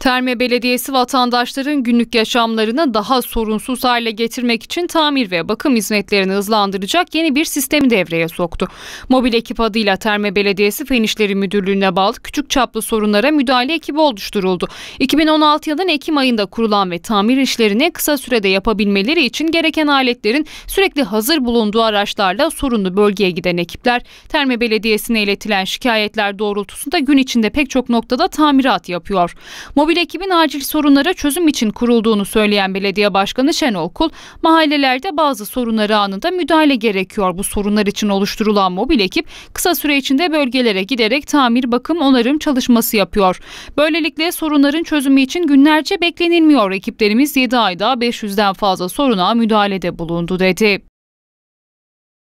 Terme Belediyesi vatandaşların günlük yaşamlarını daha sorunsuz hale getirmek için tamir ve bakım hizmetlerini hızlandıracak yeni bir sistemi devreye soktu. Mobil ekip adıyla Terme Belediyesi Fen İşleri Müdürlüğü'ne bağlı küçük çaplı sorunlara müdahale ekibi oluşturuldu. 2016 yılının Ekim ayında kurulan ve tamir işlerini kısa sürede yapabilmeleri için gereken aletlerin sürekli hazır bulunduğu araçlarla sorunlu bölgeye giden ekipler Terme Belediyesi'ne iletilen şikayetler doğrultusunda gün içinde pek çok noktada tamirat yapıyor. Mobil Mobil ekibin acil sorunlara çözüm için kurulduğunu söyleyen belediye başkanı Şenol Kul, mahallelerde bazı sorunları anında müdahale gerekiyor. Bu sorunlar için oluşturulan mobil ekip kısa süre içinde bölgelere giderek tamir, bakım, onarım çalışması yapıyor. Böylelikle sorunların çözümü için günlerce beklenilmiyor ekiplerimiz 7 ayda 500'den fazla soruna müdahalede bulundu dedi.